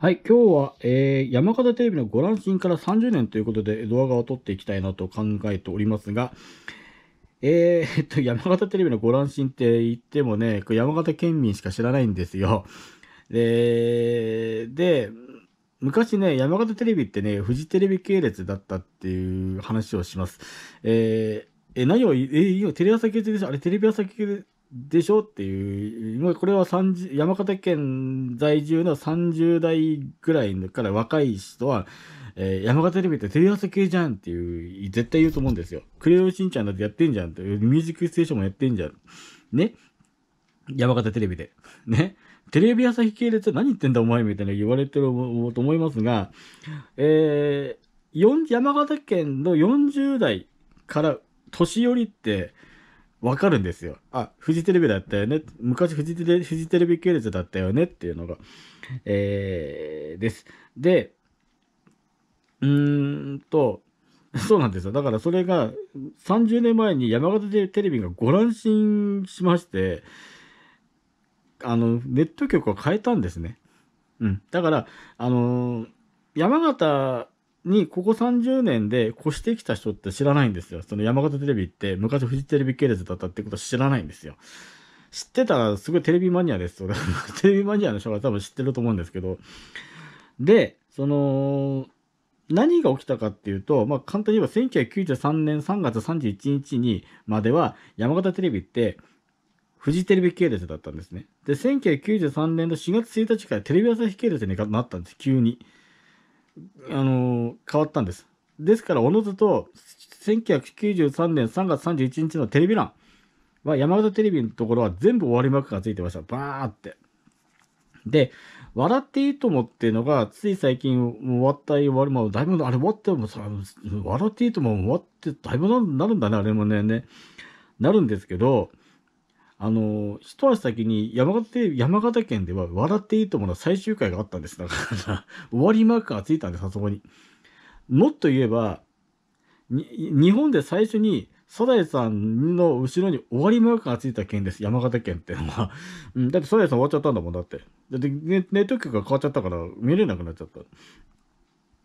はい、今日は、えー、山形テレビのご覧心から30年ということで、動画を撮っていきたいなと考えておりますが、えー、っと、山形テレビのご覧心って言ってもね、山形県民しか知らないんですよ。で、で昔ね、山形テレビってね、フジテレビ系列だったっていう話をします。えー、え、何を、え、今、テレ朝系列でしょあれ、テレビ朝系でしょっていう、これは山形県在住の30代ぐらいから若い人は、えー、山形テレビってテレ朝系じゃんっていう、絶対言うと思うんですよ。クレヨンしんちゃんだってやってんじゃんって、ミュージックステーションもやってんじゃん。ね山形テレビで。ねテレビ朝日系列何言ってんだお前みたいな言われてると思いますが、えー、山形県の40代から年寄りって、わかるんですよ。あ、フジテレビだったよね。昔フジテレフジテレビ系列だったよねっていうのが、えー、です。で、うーんと、そうなんですよ。だからそれが30年前に山形テレビがご乱心しまして、あの、ネット局を変えたんですね。うん。だから、あのー、山形に、ここ30年で越してきた人って知らないんですよ。その山形テレビって昔フジテレビ系列だったってこと知らないんですよ。知ってたらすごいテレビマニアです。テレビマニアの人が多分知ってると思うんですけど。で、その、何が起きたかっていうと、まあ、簡単に言えば1993年3月31日にまでは山形テレビってフジテレビ系列だったんですね。で、1993年の4月1日からテレビ朝日系列になったんです、急に。あの変わったんです。ですから、おのずと、1993年3月31日のテレビ欄は、山形テレビのところは全部終わり幕がついてました。バーって。で、笑っていいと思っていうのが、つい最近、終わった終わるも、だいぶ、あれ終わってもさ、笑っていいとも終わって、だいぶなるんだね、あれもね、ねなるんですけど、あの、一足先に山形、山形県では笑っていいと思う」の最終回があったんです。だから、終わりマークがついたんです、あそこに。もっと言えば、日本で最初にサザエさんの後ろに終わりマークがついた県です。山形県ってのは。うん、だってサザエさん終わっちゃったんだもん、だって。だってネット局が変わっちゃったから見れなくなっちゃった。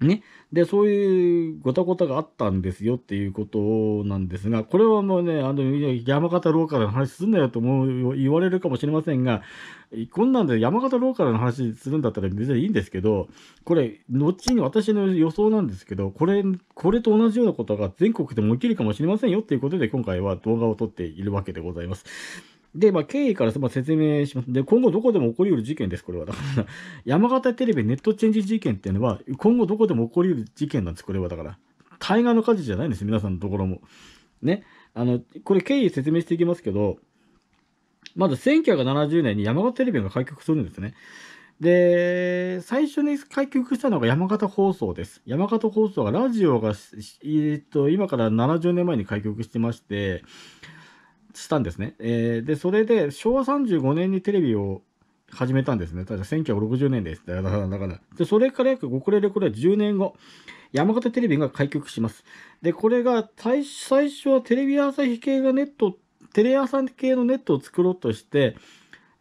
ね。で、そういうごたごたがあったんですよっていうことなんですが、これはもうね、あの、山形ローカルの話すんなよと思う、言われるかもしれませんが、こんなんで山形ローカルの話するんだったら別にいいんですけど、これ、後に私の予想なんですけど、これ、これと同じようなことが全国でも起きるかもしれませんよっていうことで、今回は動画を撮っているわけでございます。で、まあ、経緯から説明します。で、今後どこでも起こりうる事件です、これは。だから、山形テレビネットチェンジ事件っていうのは、今後どこでも起こりうる事件なんです、これは。だから、対岸の火事じゃないんです、皆さんのところも。ね。あの、これ経緯説明していきますけど、まず1970年に山形テレビが開局するんですね。で、最初に開局したのが山形放送です。山形放送が、ラジオが、えー、っと、今から70年前に開局してまして、したんですね。えー、で、それで昭和35年にテレビを始めたんですね。たか1960年です。だからだから。で、それから約5これでこれは10年後、山形テレビが開局します。で、これが最初はテレビ朝日系がネット、テレ朝系のネットを作ろうとして、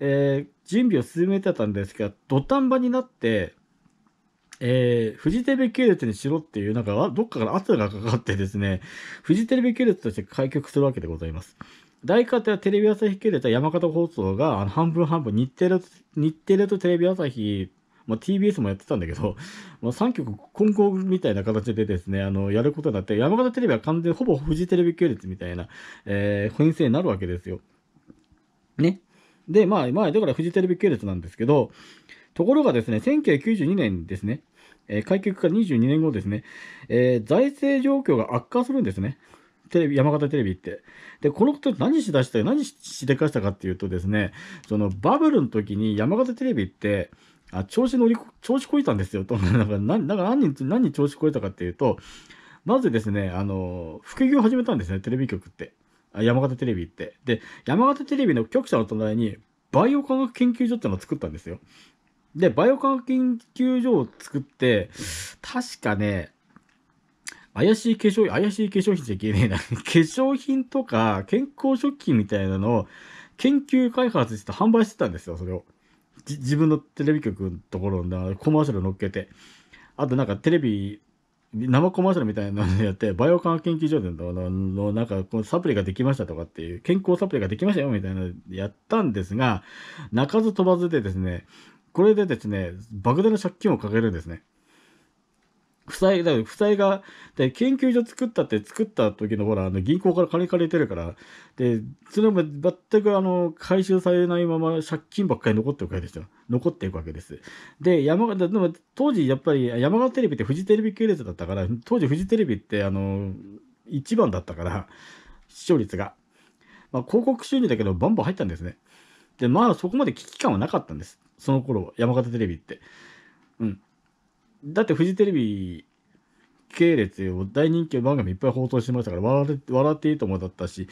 えー、準備を進めてたんですが、土壇場になって、えー、フジテレビ系列にしろっていう、なんか、どっかから圧がかかってですね、フジテレビ系列として開局するわけでございます。大方はテレビ朝日系列は山形放送があの半分半分日テレと日テレとテレビ朝日、まあ、TBS もやってたんだけど、まあ、3局混合みたいな形でですねあのやることになって山形テレビは完全ほぼフジテレビ系列みたいな、えー、編成になるわけですよ。ね。でまあまあだからフジテレビ系列なんですけどところがですね1992年ですね、えー、開局から22年後ですね、えー、財政状況が悪化するんですね。テレビ、山形テレビって。で、このこと何しだした何しでかしたかっていうとですね、そのバブルの時に山形テレビって、あ調子乗り、調子こいたんですよと。だから何、か何人、何に調子こいたかっていうと、まずですね、あの、副業を始めたんですね、テレビ局って。あ山形テレビって。で、山形テレビの局舎の隣に、バイオ科学研究所ってのを作ったんですよ。で、バイオ科学研究所を作って、確かね、怪しい化粧、怪しい化粧品じゃいけねえな。化粧品とか健康食品みたいなのを研究開発して販売してたんですよ、それを。自分のテレビ局のところのコマーシャル乗っけて。あとなんかテレビ、生コマーシャルみたいなのやって、バイオ科学研究所での、のなんか、このサプリができましたとかっていう、健康サプリができましたよみたいなのやったんですが、泣かず飛ばずでですね、これでですね、莫大な借金をかけるんですね。負債、だ負債が、で、研究所作ったって作った時のほら、あの、銀行から金借りてるから、で、それも全くあの、回収されないまま借金ばっかり残ってくわけですよ。残っていくわけです。で、山形、でも当時やっぱり山形テレビってフジテレビ系列だったから、当時フジテレビってあの、一番だったから、視聴率が。まあ、広告収入だけどバンバン入ったんですね。で、まあそこまで危機感はなかったんです。その頃、山形テレビって。うん。だってフジテレビ系列を大人気番組いっぱい放送してましたから笑って、笑っていいともだったし、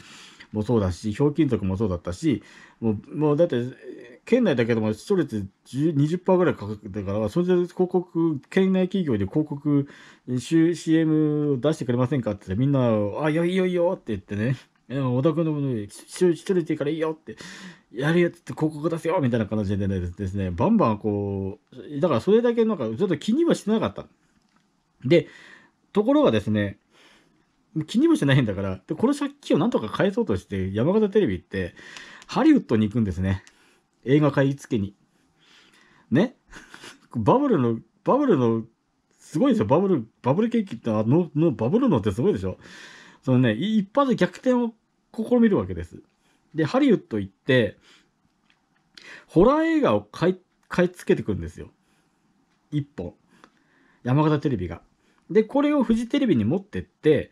もそうだし、ひょうきん族もそうだったし、もう、もうだって、県内だけでも視聴率20%ぐらいかかってから、それで広告、県内企業で広告、CM 出してくれませんかってみんな、あ、いよいよいよって言ってね、小田君の分に、一人でいいからいいよって、やるやつって広告出せよみたいな形でですね、バンバンこう、だからそれだけなんか、ちょっと気にはしてなかった。で、ところがですね、気にもしてないんだから、でこの借金をなんとか返そうとして、山形テレビって、ハリウッドに行くんですね。映画買い付けに。ね バブルの、バブルの、すごいですよ。バブル、バブル景気って、あの、のバブルのってすごいでしょそのね、一発逆転を試みるわけです。で、ハリウッド行って、ホラー映画を買い、買い付けてくるんですよ。一本。山形テレビが。で、これをフジテレビに持ってって、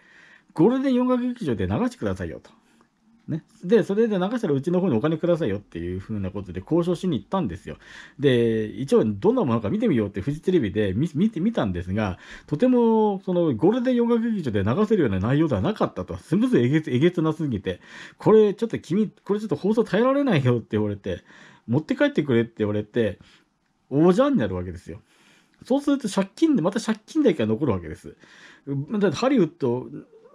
ゴールデン洋画劇場で流してくださいよと。ね、でそれで流したらうちの方にお金くださいよっていうふうなことで交渉しに行ったんですよ。で一応どんなものか見てみようってフジテレビで見てみたんですがとてもそのゴールデン洋楽劇場で流せるような内容ではなかったとすむずえげつえげつなすぎてこれちょっと君これちょっと放送耐えられないよって言われて持って帰ってくれって言われて王じゃんになるわけですよ。そうすると借金で、また借金だけが残るわけです。だってハリウッド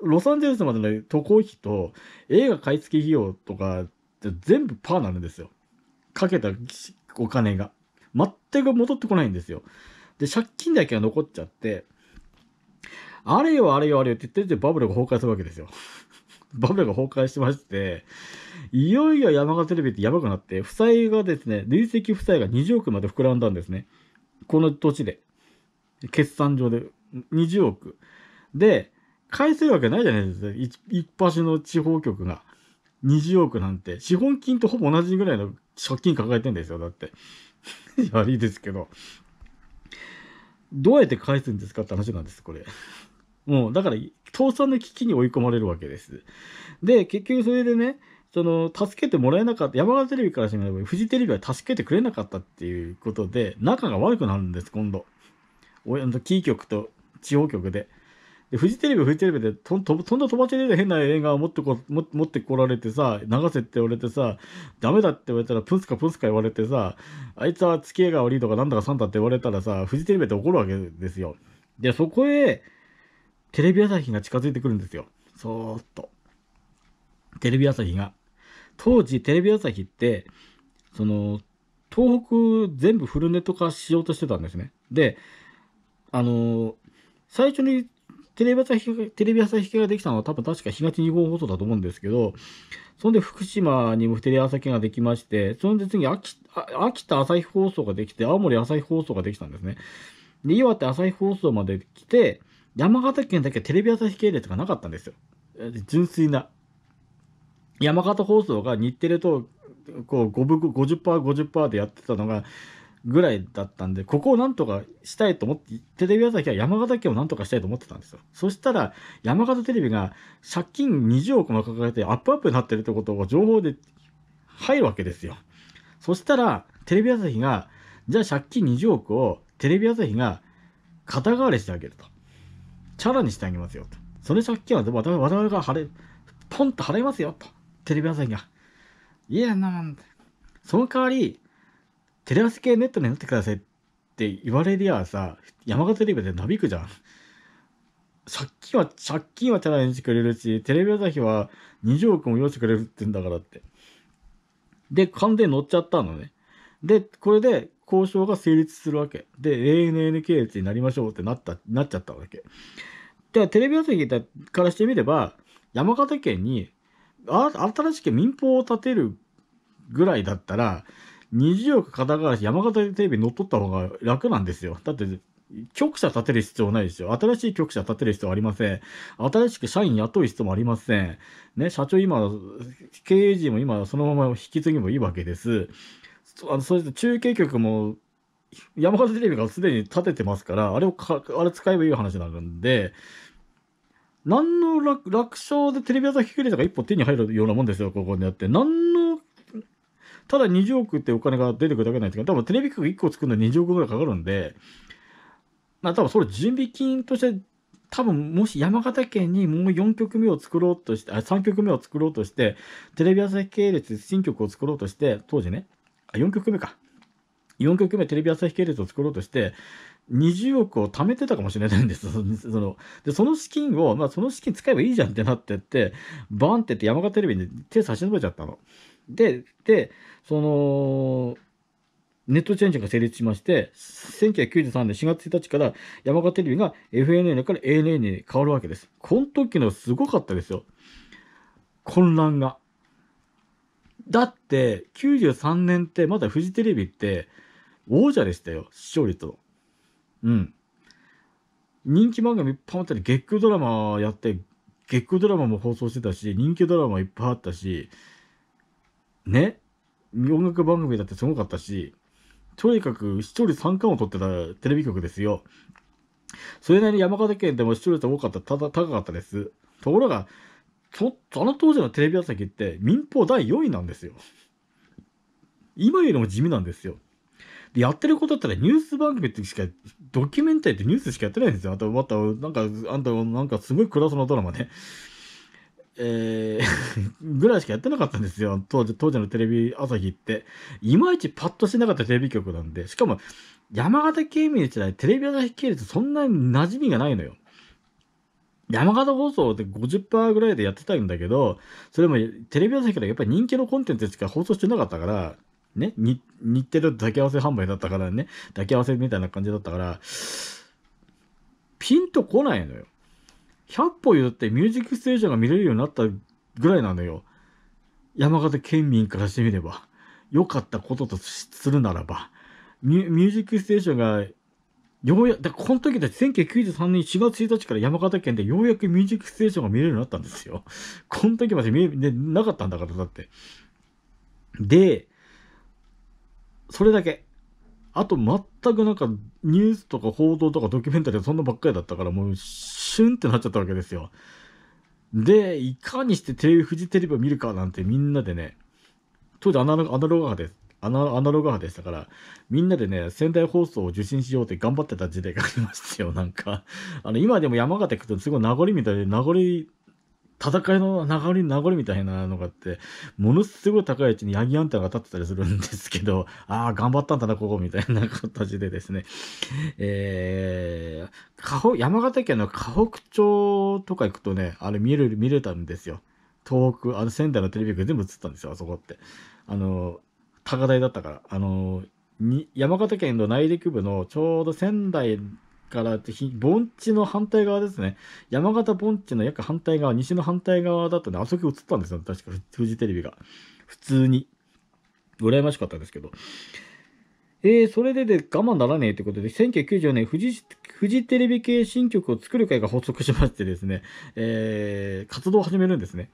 ロサンゼルスまでの渡航費と映画買い付け費用とか全部パーなんですよ。かけたお金が。全く戻ってこないんですよ。で、借金だけが残っちゃって、あれよあれよあれよって言っててバブルが崩壊するわけですよ。バブルが崩壊しまして、いよいよ山形テレビってやばくなって、負債がですね、累積負債が20億まで膨らんだんですね。この土地で。決算上で20億。で、返せるわけないじゃないですか。一橋発の地方局が。20億なんて、資本金とほぼ同じぐらいの借金抱えてんですよ、だって。悪いですけど。どうやって返すんですかって話なんです、これ。もう、だから、倒産の危機に追い込まれるわけです。で、結局それでね、その、助けてもらえなかった、山形テレビからしてみれば、フジテレビは助けてくれなかったっていうことで、仲が悪くなるんです、今度。キー局と地方局で。で、フジテレビ、フジテレビで、とんとんん飛ばせねえで変な映画を持ってこ、持ってこられてさ、流せって言われてさ、ダメだって言われたら、プンスかプンスか言われてさ、あいつは合いが悪いとか、なんだかさんだって言われたらさ、フジテレビって怒るわけですよ。で、そこへ、テレビ朝日が近づいてくるんですよ。そーっと。テレビ朝日が。当時、テレビ朝日って、その、東北全部フルネット化しようとしてたんですね。で、あのー、最初にテレビ朝日、テレビ朝日系ができたのは多分確か東日本放送だと思うんですけど、そんで福島にもテレビ朝日ができまして、そんで次秋秋田朝日放送ができて、青森朝日放送ができたんですね。で、岩手朝日放送まで来て、山形県だけテレビ朝日系列がなかったんですよ。純粋な。山形放送が日テレとこう5分、50%、50%でやってたのが、ぐらいだったんで、ここをなんとかしたいと思って、テレビ朝日は山形県をなんとかしたいと思ってたんですよ。そしたら、山形テレビが借金20億も抱えてアップアップになってるってことを情報で入るわけですよ。そしたら、テレビ朝日が、じゃあ借金20億をテレビ朝日が肩代わりしてあげると。チャラにしてあげますよと。それ借金は我々が払ポンと払いますよと。テレビ朝日が。いや、なんその代わり、テレ朝系ネットに載ってくださいって言われりゃさ、山形テレビでなびくじゃん。借金は、借金はチャラにしてくれるし、テレビ朝日は20億も用意してくれるって言うんだからって。で、完全に乗っちゃったのね。で、これで交渉が成立するわけ。で、ANN 系列になりましょうってなった、なっちゃったわけ。で、テレビ朝日からしてみれば、山形県に、あ新しく民放を建てるぐらいだったら、20億肩代わし、山形テレビ乗っ取った方が楽なんですよ。だって、局舎建てる必要ないですよ。新しい局舎建てる必要ありません。新しく社員雇う必要もありません。ね、社長今、経営陣も今、そのまま引き継ぎもいいわけです。あのそれと中継局も、山形テレビがすでに建ててますから、あれをか、あれ使えばいい話になるんで、何の楽、楽勝でテレビ朝日系列が一歩手に入るようなもんですよ、ここにあって。何ただ20億ってお金が出てくるだけなんですけど、多分テレビ局1個作るのに20億ぐらいかかるんで、まあ多分それ準備金として、多分もし山形県にもう4曲目を作ろうとして、あ、3曲目を作ろうとして、テレビ朝日系列新曲を作ろうとして、当時ね、あ、4曲目か。4曲目テレビ朝日系列を作ろうとして、20億を貯めてたかもしれないんです。そのでその資金を、まあ、その資金使えばいいじゃんってなってって、バンってって山形テレビに手差し伸べちゃったの。で、で、その、ネットチェンジが成立しまして、1993年4月1日から山形テレビが FNN から ANN に変わるわけです。この時のすごかったですよ。混乱が。だって、93年ってまだフジテレビって王者でしたよ、視聴率うん。人気番組いっぱいあったり、月9ドラマやって、月9ドラマも放送してたし、人気ドラマいっぱいあったし、ね、音楽番組だってすごかったし、とにかく視聴率3冠を取ってたテレビ局ですよ。それなりに山形県でも視聴率多かった、ただ高かったです。ところが、その当時のテレビ朝日って民放第4位なんですよ。今よりも地味なんですよ。で、やってることだったらニュース番組ってしか、ドキュメンタリーってニュースしかやってないんですよ。あと、また、なんか、あんた、なんかすごい暗そうなドラマね。えー ぐらいしかやってなかったんですよ。当時、当時のテレビ朝日って。いまいちパッとしてなかったテレビ局なんで。しかも、山形県民時代、テレビ朝日系列そんなに馴染みがないのよ。山形放送で50%ぐらいでやってたんだけど、それもテレビ朝日からやっぱり人気のコンテンツしか放送してなかったから、ね、日テレ抱き合わせ販売だったからね、抱き合わせみたいな感じだったから、ピンとこないのよ。100歩譲ってミュージックステーションが見れるようになったぐらいなのよ。山形県民からしてみれば、良かったこととするならば、ミュージックステーションが、ようやく、この時で1993年4月1日から山形県でようやくミュージックステーションが見れるようになったんですよ。この時まで見え、ね、なかったんだから、だって。で、それだけ。あと全くなんかニュースとか報道とかドキュメンタリーそんなばっかりだったからもうシュンってなっちゃったわけですよ。で、いかにしてテレビ、フジテレビを見るかなんてみんなでね、当時アナログ派です。アナアナログ派でしたから、みんなでね、仙台放送を受信しようって頑張ってた時代がありましたよ、なんか。あの、今でも山形行くとすごい名残みたいで、名残戦いの流れ、名残みたいなのがあって、ものすごい高い位置にヤギアンタが立ってたりするんですけど、ああ、頑張ったんだな、ここ、みたいな形でですね、えー、山形県の河北町とか行くとね、あれ見れる、見れたんですよ。東北、あの仙台のテレビ局全部映ったんですよ、あそこって。あの、高台だったから。あの、山形県の内陸部のちょうど仙台からって盆地の反対側ですね山形盆地の約反対側西の反対側だったんであそこ映ったんですよ確かフジテレビが普通に羨ましかったですけどえー、それでで我慢ならねえということで、1994年フジ、フジテレビ系新曲を作る会が発足しましてですね、えー、活動を始めるんですね。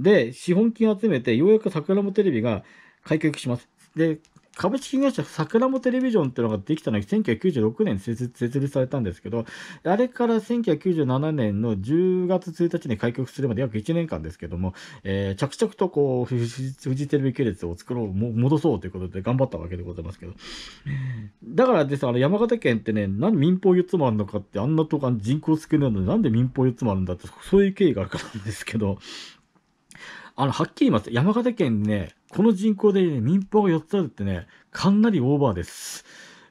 で、資本金集めて、ようやく桜もテレビが開局します。で、株式会社桜もテレビジョンっていうのができたのが1996年に設立されたんですけど、あれから1997年の10月1日に開局するまで約1年間ですけども、えー、着々とこう、フジテレビ系列を作ろう、戻そうということで頑張ったわけでございますけど。だからです、あの、山形県ってね、なんで民放4つもあるのかって、あんなとこ人口少ないのになんで民放4つもあるんだって、そういう経緯があるからなんですけど、あの、はっきり言います。山形県ね、この人口で、ね、民放が4つあるってね、かなりオーバーです。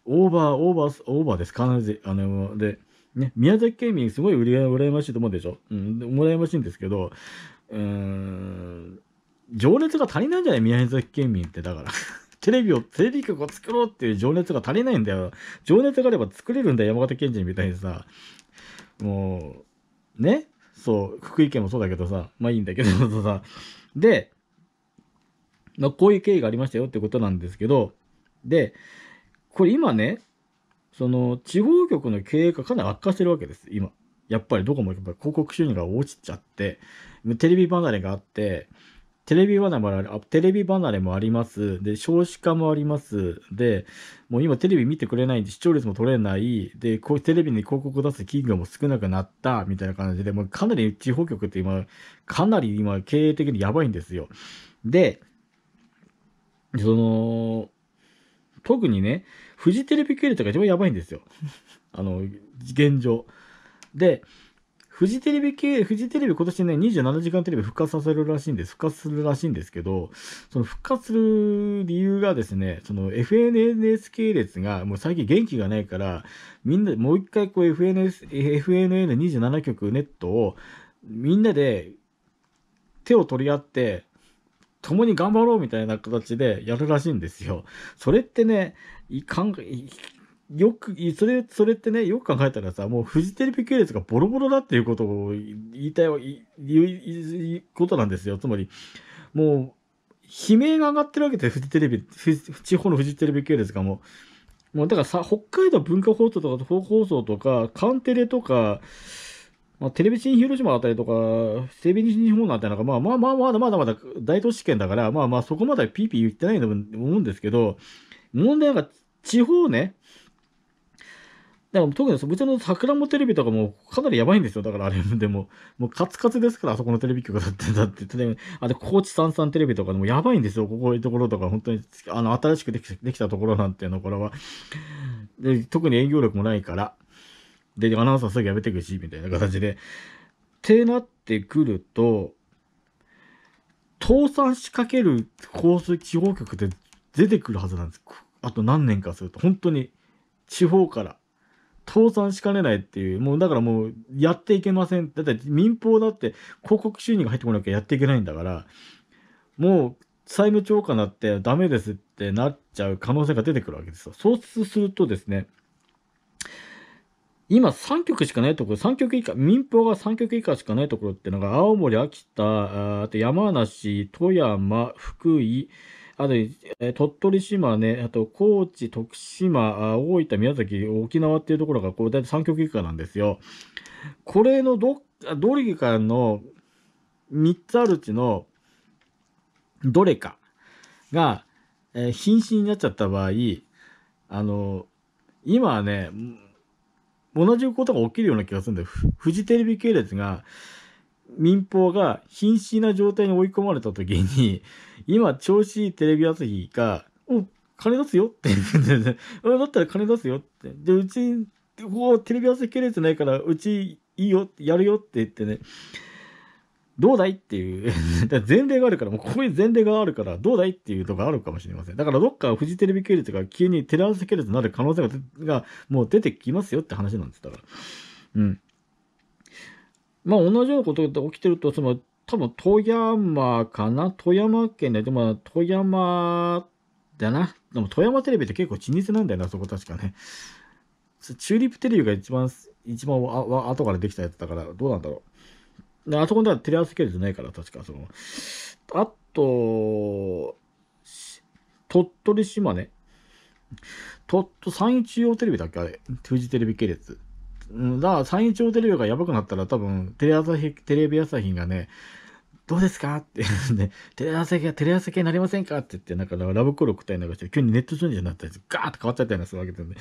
オーバー、オーバー、オーバーです。必ず、あの、で、ね、宮崎県民すごい羨ましいと思うでしょ。うん、羨ましいんですけど、うーん、情熱が足りないんじゃない宮崎県民って、だから。テレビを、テレビ局を作ろうっていう情熱が足りないんだよ。情熱があれば作れるんだよ、山形県人みたいにさ。もう、ねそう、福井県もそうだけどさ、まあいいんだけどさ、で、まあ、こういう経緯がありましたよってことなんですけど、で、これ今ね、その地方局の経営がかなり悪化してるわけです、今。やっぱりどこもやっぱり広告収入が落ちちゃって、テレビ離れがあって、テレビ離れもあテレビ離れもあります。で、少子化もあります。で、もう今テレビ見てくれないんで視聴率も取れない。で、こうテレビに広告を出す企業も少なくなった、みたいな感じで、もうかなり地方局って今、かなり今経営的にやばいんですよ。で、その、特にね、フジテレビ系列が一番やばいんですよ。あの、現状。で、フジテレビ系、フジテレビ今年ね、27時間テレビ復活させるらしいんです。復活するらしいんですけど、その復活する理由がですね、その FNS 系列がもう最近元気がないから、みんな、もう一回こう FNS、FNN27 局ネットをみんなで手を取り合って、共に頑張ろうみたいな形でやるらしいんですよ。それってね、いかん、よく、それ、それってね、よく考えたらさ、もうフジテレビ系列がボロボロだっていうことを言いたい、言うことなんですよ。つまり、もう、悲鳴が上がってるわけで、フジテレビ、地方のフジテレビ系列がもう、もうだからさ、北海道文化放送とか、放送とか、カンテレとか、まあ、テレビ新広島あたりとか、西レビ日本なんてなんか、まあまあまあ、まだまだまだ大都市圏だから、まあまあそこまでピーピー言ってないと思うんですけど、問題は地方ね、だから特にうちの桜もテレビとかもかなりやばいんですよ。だからあれでも、もうカツカツですから、あそこのテレビ局だって、だって、例えば、あれ、高知三三テレビとかでもやばいんですよ。ここいうところとか、本当に、あの、新しくできできたところなんていうの、これは。で、特に営業力もないから。で、アナウンサーすぐやめてくし、みたいな形で。ってなってくると、倒産しかける放送地方局って出てくるはずなんです。あと何年かすると、本当に地方から。倒産しかねないっていう、もうだからもうやっていけません。だって民放だって広告収入が入ってこなきゃやっていけないんだから、もう債務超過になってダメですってなっちゃう可能性が出てくるわけですよ。そうするとですね、今3局しかないところ、3局以下、民放が3局以下しかないところっていうのが、青森、秋田、あと山梨、富山、福井、あと、え鳥取、島ね、あと高知、徳島、大分、宮崎、沖縄っていうところが、こう、大体3極以下なんですよ。これのどっか、どれかの3つあるうちの、どれかが、えー、瀕死になっちゃった場合、あの、今はね、同じことが起きるような気がするんだよ。フジテレビ系列が、民放が瀕死な状態に追い込まれた時に、今調子いいテレビ朝日が、お、金出すよって だったら金出すよって。で、うち、ここテレビ朝日系列ないから、うちいいよ、やるよって言ってね、どうだいっていう 前例があるから、もうここに前例があるから、どうだいっていうとこあるかもしれません。だからどっかフジテレビ系列が急にテレ朝系列になる可能性が、もう出てきますよって話なんです。だから。うん。まあ、同じようなことが起きてると、その、多分富山かな富山県で、でも富山だな。でも富山テレビって結構緻密なんだよな、そこ確かね。チューリップテレビが一番、一番あ後からできたやつだから、どうなんだろう。あそこではテレ朝系列ないから、確か、その。あと、鳥取島根、鳥取、山陰中央テレビだっけあれ。フジテレビ系列。だから三一出テレビがやばくなったら多分、テレ朝日、テレビ朝日がね、どうですかってで、テレ朝系、テレ朝系になりませんかって言って、なんか、ラブコールたえなして、急にネット順次になったりガーッと変わっちゃったようなするわけですね。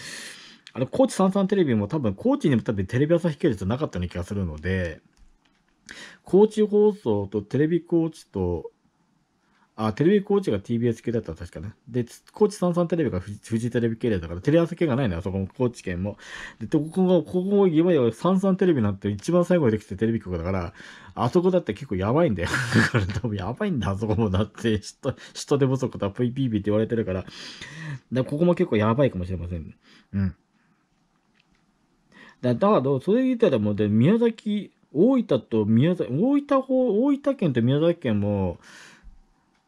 あの、高知三々テレビも多分、高知にも多分テレビ朝日系列なかったような気がするので、高知放送とテレビ高知と、あ、テレビ高知が TBS 系だったら確かね。で、高知三々テレビがフジテレビ系だから、テレ朝系がないね、あそこも高知県も。で、ここも、ここも、いわゆる三々テレビなんて一番最後にできてテレビ局だから、あそこだって結構やばいんだよ。だから多分やばいんだ、あそこもだって、人、人手不足だ、PPB って言われてるから。で、ここも結構やばいかもしれません。うん。だだから、それ言ったらもう、で、宮崎、大分と宮崎、大分方、大分県と宮崎県も、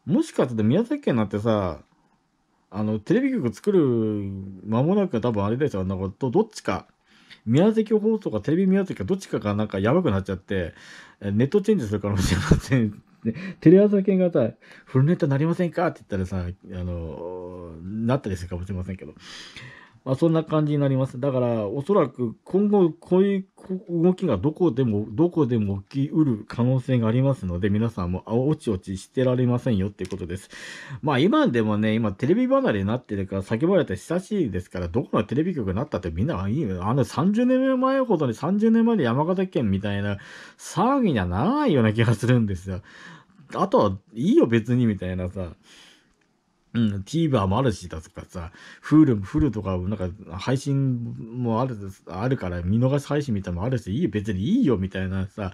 もしかして宮崎県になってさ、あの、テレビ局作る間もなく多分あれですよ。なんかど、どっちか、宮崎放送かテレビ宮崎かどっちかがなんかやばくなっちゃって、ネットチェンジするもしれません。ね、テレ朝県がさ、フルネットなりませんかって言ったらさ、あの、なったりするかもしれませんけど。まあ、そんな感じになります。だから、おそらく今後、こういう動きがどこでも、どこでも起きうる可能性がありますので、皆さんも、あ、おちおちしてられませんよっていうことです。まあ、今でもね、今、テレビ離れになってるから、叫ばれて久しいですから、どこのテレビ局になったってみんな、あの、30年前ほどに、30年前で山形県みたいな騒ぎにはならないような気がするんですよ。あとは、いいよ、別に、みたいなさ。うん、TVer もあるしだとかさ、Hulu、フルとか、なんか配信もある、あるから見逃し配信みたいなのもあるし、いいよ、別にいいよみたいなさ、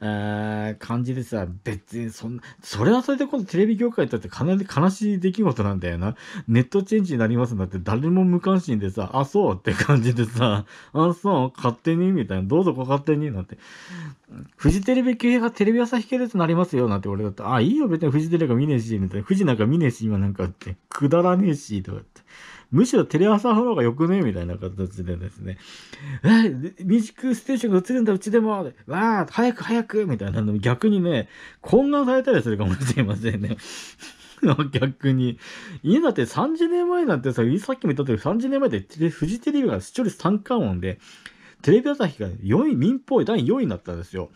え感じでさ、別にそんな、それはそれで今度テレビ業界にとってかなり悲しい出来事なんだよな。ネットチェンジになりますんだって誰も無関心でさ、あ、そうって感じでさ、あ、そう勝手にみたいな、どうぞご勝手になんて。フジテレビ系がテレビ朝日系列になりますよなんて俺だったあ、いいよ別にフジテレビが見ねえし、みたいな。フジなんか見ねえし、今なんかって。くだらねえし、とかって。むしろテレ朝の方がよくねみたいな形でですね、えミュージックステーションが映るんだ、うちでもわー、早く早くみたいなの逆にね、混乱されたりするかもしれませんね。逆に。家だって30年前なんてさ、さっきも言った通り30年前でフジテレビが視聴率3冠音で、テレビ朝日が4位、民放第4位になったんですよ。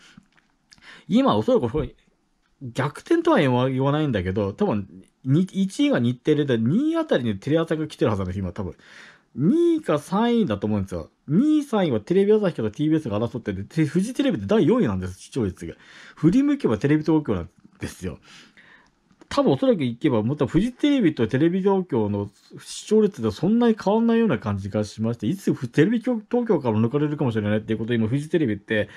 今、おそらく逆転とは言わ言わないんだけど、多分、1位が日テレで、2位あたりにテレ朝が来てるはずなんです今多分。2位か3位だと思うんですよ。2位、3位はテレビ朝日と TBS が争ってて、フジテレビで第4位なんです、視聴率が。振り向けばテレビ東京なんですよ。多分おそらく行けば、またフジテレビとテレビ東京の視聴率とそんなに変わんないような感じがしまして、いつテレビ東京から抜かれるかもしれないっていうことで、今フジテレビって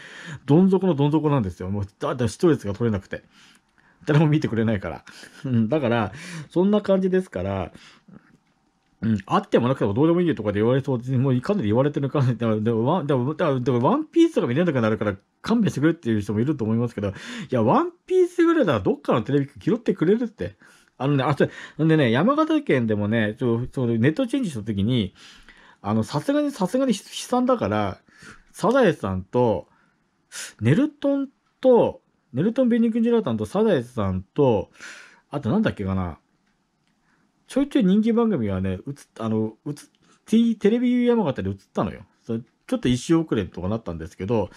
どん底のどん底なんですよ。もう、だって視聴率が取れなくて。誰も見てくれないから。うん、だから、そんな感じですから、うん、あってもなくてもどうでもいいよとかで言われそう、もうかなり言われてるから、でも、でも、でも、でも、でもワンピースとか見れなくなるから勘弁してくれっていう人もいると思いますけど、いや、ワンピースぐらいならどっかのテレビ拾ってくれるって。あのね、あと、んでね、山形県でもね、ちょそネットチェンジした時に、あの、さすがに、さすがに悲惨だから、サザエさんと、ネルトンと、ネルトン・ベニクジラタンとサザエさんと、あとなんだっけかな。ちょいちょい人気番組がね、映あの、映テレビ山形で映ったのよ。それちょっと一周遅れとかなったんですけど、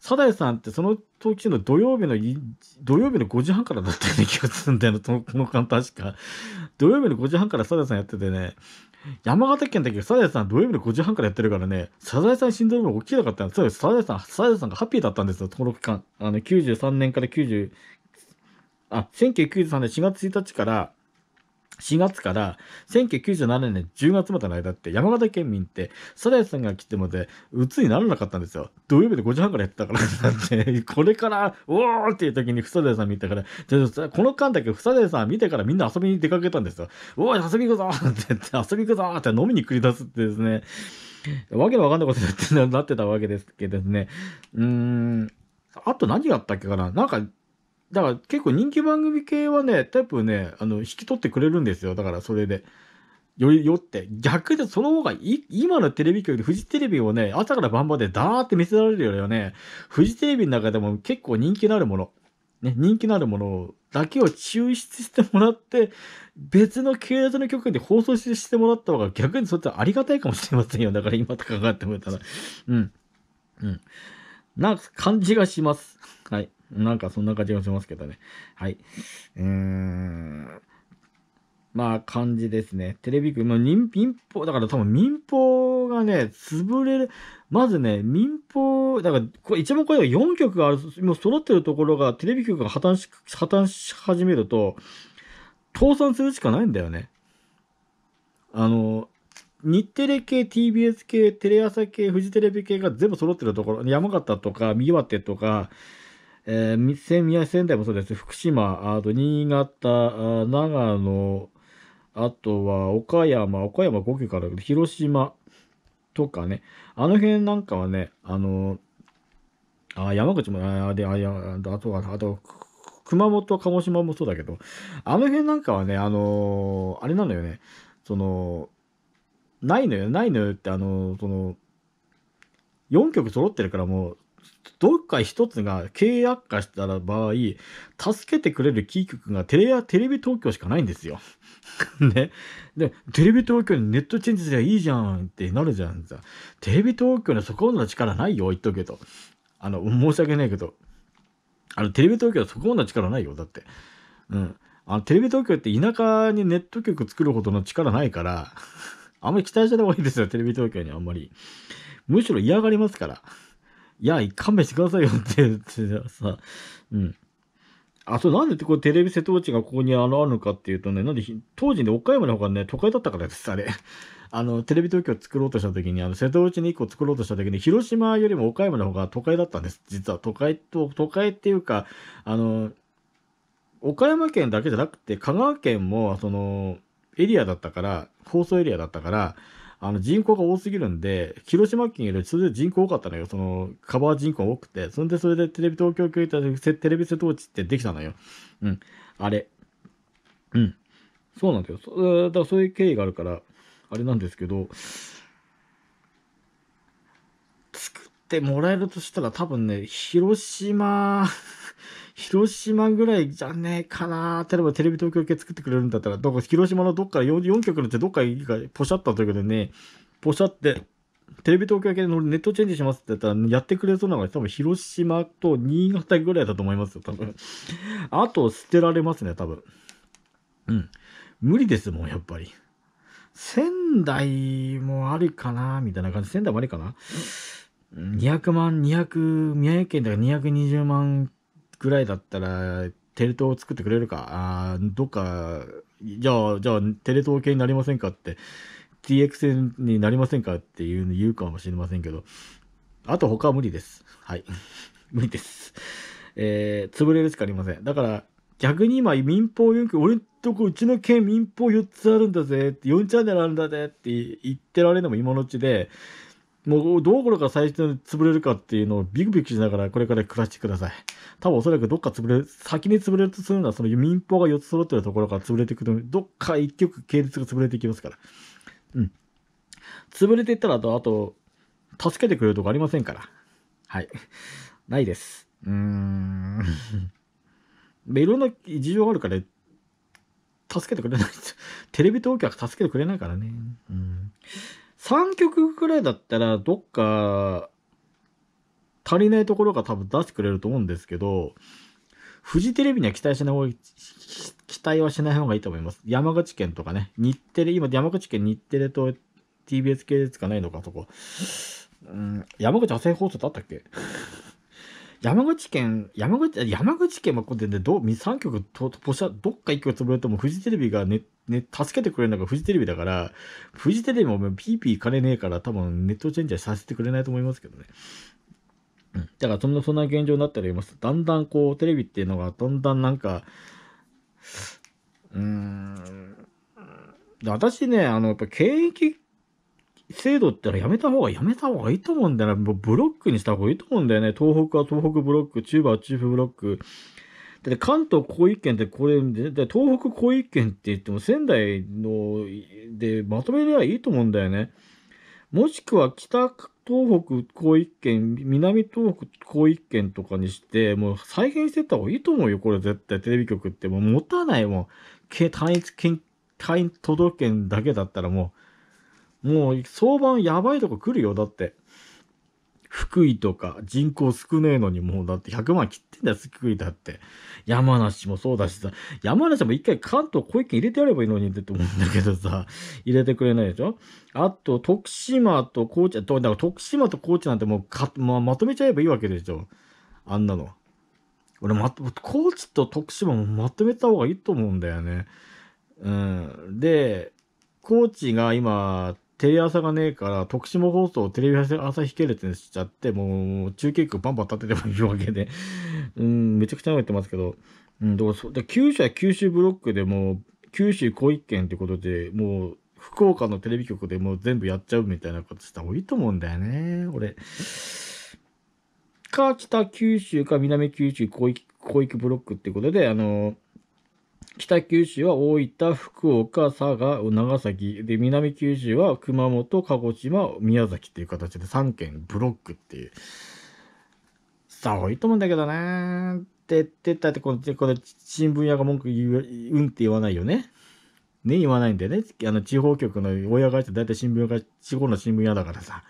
サダエさんってその時の土曜日の、土曜日の5時半からだったような気がするんだよ この間確か。土曜日の5時半からサダエさんやっててね、山形県だけどサダエさん土曜日の5時半からやってるからね、サザエさん心臓部がきなかったんですサザエさん、サザエさんがハッピーだったんですよ、こ録間。あの、93年から90、あ、1993年4月1日から4月から1997年10月までの間って山形県民ってサデエさんが来てまで鬱にならなかったんですよ。土曜日で5時半からやってたから だって、これからおーっていう時にふさでさん見たから、この間だけふさでさん見てからみんな遊びに出かけたんですよ。おー遊び行くぞって言って遊び行くぞって飲みに繰り出すってですね、わけのわかんないことになってたわけですけどね。うーん。あと何があったっけかななんか、だから結構人気番組系はね、タイプね、あの、引き取ってくれるんですよ。だからそれで。よよって。逆でその方がい、今のテレビ局でフジテレビをね、朝から晩までダーって見せられるよりはね、フジテレビの中でも結構人気のあるもの。ね、人気のあるものだけを抽出してもらって、別の系列の局で放送してもらった方が逆にそっちはありがたいかもしれませんよ。だから今と考えてもらったら。うん。うん。な感じがします。はい。なんかそんな感じがしますけどね。はい。うーん。まあ、感じですね。テレビ局、まあ、民放、だから多分民放がね、潰れる。まずね、民放、だから、これ一番これ4局ある、もう揃ってるところが、テレビ局が破綻し、破綻し始めると、倒産するしかないんだよね。あの、日テレ系、TBS 系、テレ朝系、フジテレビ系が全部揃ってるところ、山形とか、三岩手とか、えー、宮仙台もそうです福島、あと新潟、長野、あとは岡山、岡山5区から広島とかね、あの辺なんかはね、あのあ山口も、あであやあとは、あと、熊本、鹿児島もそうだけど、あの辺なんかはね、あのー、あれなのよね、その、ないのよ、ないのよって、あのー、その、4曲揃ってるからもう、どっか一つが経営悪化したら場合、助けてくれるキー局がテレテレビ東京しかないんですよ。ね。で、テレビ東京にネットチェンジすればいいじゃんってなるじゃん。テレビ東京にそこまでの力ないよ、言っとけと。あの、申し訳ないけど。あの、テレビ東京はそこまでの力ないよ、だって。うん。あの、テレビ東京って田舎にネット局作るほどの力ないから、あんまり期待しない方がいいですよ、テレビ東京にあんまり。むしろ嫌がりますから。いや、勘弁してくださいよって言ってさ、うん。あ、そう、なんでこれテレビ瀬戸内がここにあのあるのかっていうとね、なんで当時ね、岡山の方がね、都会だったからです、あれ。あの、テレビ東京作ろうとした時に、あの、瀬戸内に1個作ろうとした時に、広島よりも岡山の方が都会だったんです、実は。都会と、都会っていうか、あの、岡山県だけじゃなくて、香川県も、その、エリアだったから、放送エリアだったから、あの人口が多すぎるんで、広島県よりそれで人口多かったのよ。そのカバー人口が多くて、それでそれでテレビ東京系テレビ瀬戸内ってできたのよ。うん。あれ。うん。そうなんだよ。そだからそういう経緯があるから、あれなんですけど、作ってもらえるとしたら多分ね、広島広島ぐらいじゃねえかな例えばテレビ東京系作ってくれるんだったら、どこ、広島のどっから 4, 4曲のってどっかいいか、ポシャったということでね、ポシャって、テレビ東京系でネットチェンジしますって言ったら、やってくれそうなのが、多分広島と新潟ぐらいだと思いますよ、多分。あと、捨てられますね、多分。うん。無理ですもん、やっぱり。仙台もあるかなみたいな感じ。仙台もあるかな ?200 万、200、宮城県だから220万ぐらいだったら、テレ東を作ってくれるか、あどっか、じゃあ、じゃあ、テレ東系になりませんかって、TX になりませんかっていうの言うかもしれませんけど、あと他は無理です。はい。無理です。えー、潰れるしかありません。だから、逆に今、民放4区、俺んとこ、うちの県民放4つあるんだぜって、4チャンネルあるんだぜって言ってられるのも今のうちで、もうどころか最初に潰れるかっていうのをビクビクしながらこれから暮らしてください。多分おそらくどっか潰れる、先に潰れるとするのはその民法が4つ揃ってるところから潰れていくのどっか1曲系列が潰れていきますから。うん。潰れていったらあと、あと、助けてくれるとこありませんから。はい。ないです。うーん。で、いろんな事情があるから、ね、助けてくれない。テレビ東京は助けてくれないからね。うん。3曲くらいだったら、どっか、足りないところが多分出してくれると思うんですけど、フジテレビには期待しない方が、いい、期待はしない方がいいと思います。山口県とかね、日テレ、今山口県日テレと TBS 系しかないのか、そこ。うん、山口朝日放送だったっけ山口県、山口、山口県はこれで、ね、どう、3局と、ポシャ、どっか1局潰れてもフジテレビがね、ね、助けてくれるのがフジテレビだから、フジテレビもピーピー金ねえから多分ネットチェンジャーさせてくれないと思いますけどね。うん、だからそんな、そんな現状になったります。だんだんこう、テレビっていうのが、だんだんなんか、うーん、私ね、あの、やっぱ景気。制度ってのはやめた方が、やめた方がいいと思うんだよね。もうブロックにした方がいいと思うんだよね。東北は東北ブロック、中部は中部ブロック。だって関東広域圏ってこれ、で東北広域圏って言っても仙台のでまとめればいいと思うんだよね。もしくは北東北広域圏、南東北広域圏とかにして、もう再現していった方がいいと思うよ。これ絶対テレビ局ってもう持たないもん。単一県、単一都道府県だけだったらもう。もう相場やばいとこ来るよ、だって。福井とか人口少ねえのにもうだって100万切ってんだよ、福井だって。山梨もそうだしさ、山梨も一回関東小池入れてやればいいのにって思うんだけどさ、入れてくれないでしょあと、徳島と高知、だから徳島と高知なんてもうか、まあ、まとめちゃえばいいわけでしょあんなの。俺ま、高知と徳島もまとめた方がいいと思うんだよね。うん。で、高知が今、テレ朝がねえから、徳島放送をテレビ朝日系列にしちゃって、もう、中継区バンバン立ててもいいわけで、うん、めちゃくちゃ舐ってますけど、うん、どうらそで九州は九州ブロックでもう、九州広域圏ってことで、もう、福岡のテレビ局でもう全部やっちゃうみたいなことした方がいいと思うんだよね、俺。か、北九州か南九州広域、広域ブロックってことで、あのー北九州は大分、福岡、佐賀、長崎、で、南九州は熊本、鹿児島、宮崎っていう形で3県ブロックっていう。さあ、多いと思うんだけどなってってったって、これ、こ新聞屋が文句言う、うんって言わないよね。ね、言わないんだよね。あの、地方局の親会社、だいたい新聞が、地方の新聞屋だからさ。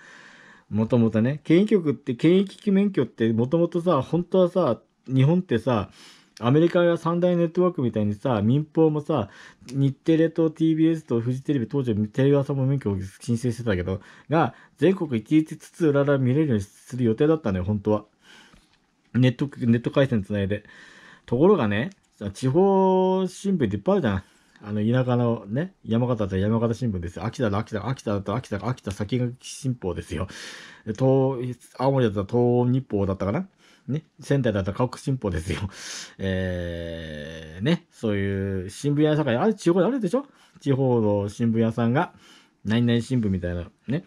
もともとね、検疫局って、検疫免許って、もともとさ、本当はさ、日本ってさ、アメリカが三大ネットワークみたいにさ、民放もさ、日テレと TBS とフジテレビ、当時テレビ朝も免許を申請してたけど、が、全国一律つつうらら見れるようにする予定だったのよ、本当は。ネット、ネット回線つないで。ところがね、地方新聞っていっぱいあるじゃん。あの、田舎のね、山形だったら山形新聞ですよ。秋田だ、秋田、秋田だったら秋田、秋田先が新報ですよ。東、青森だったら東日報だったかなね、仙台だったら各進歩ですよ。えー、ね、そういう新聞屋さんが、あれ、地方であるでしょ地方の新聞屋さんが、何々新聞みたいな、ね。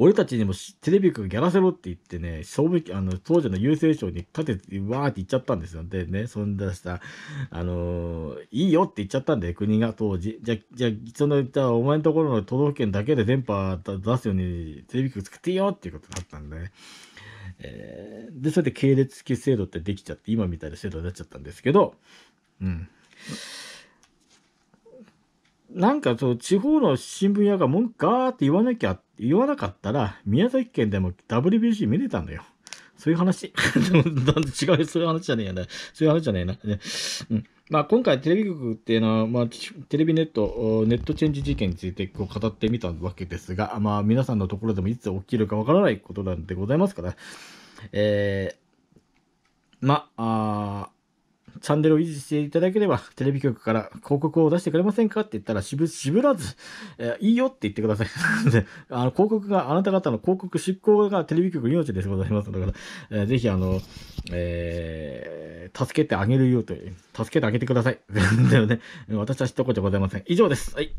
俺たちにもテレビ局やらせろって言ってね、衝撃、あの、当時の郵政省に立てて、わーって言っちゃったんですよ。でね、そんだした、あのー、いいよって言っちゃったんで、国が当時。じゃ、じゃ、その、じゃお前のところの都道府県だけで電波出すようにテレビ局作っていいよっていうことだったんで、ね、えー、で、それで系列式制度ってできちゃって、今みたいな制度になっちゃったんですけど、うん。なんかそう、地方の新聞屋が文句ガーって言わなきゃ、言わなかったら、宮崎県でも WBC 見れたんだよ。そういう話 違う、そういう話じゃねえやな。そういう話じゃねえな。ねうんまあ、今回テレビ局っていうのは、まあ、テレビネット、ネットチェンジ事件についてこう語ってみたわけですが、まあ、皆さんのところでもいつ起きるかわからないことなんでございますから、えー、まあ、あチャンネルを維持していただければ、テレビ局から広告を出してくれませんかって言ったら、しぶ、渋らず、えー、いいよって言ってください。で、あの、広告が、あなた方の広告執行がテレビ局命でございますので、えー、ぜひ、あの、えー、助けてあげるよという、助けてあげてください。全 然ね、私は知ったことじゃございません。以上です。はい。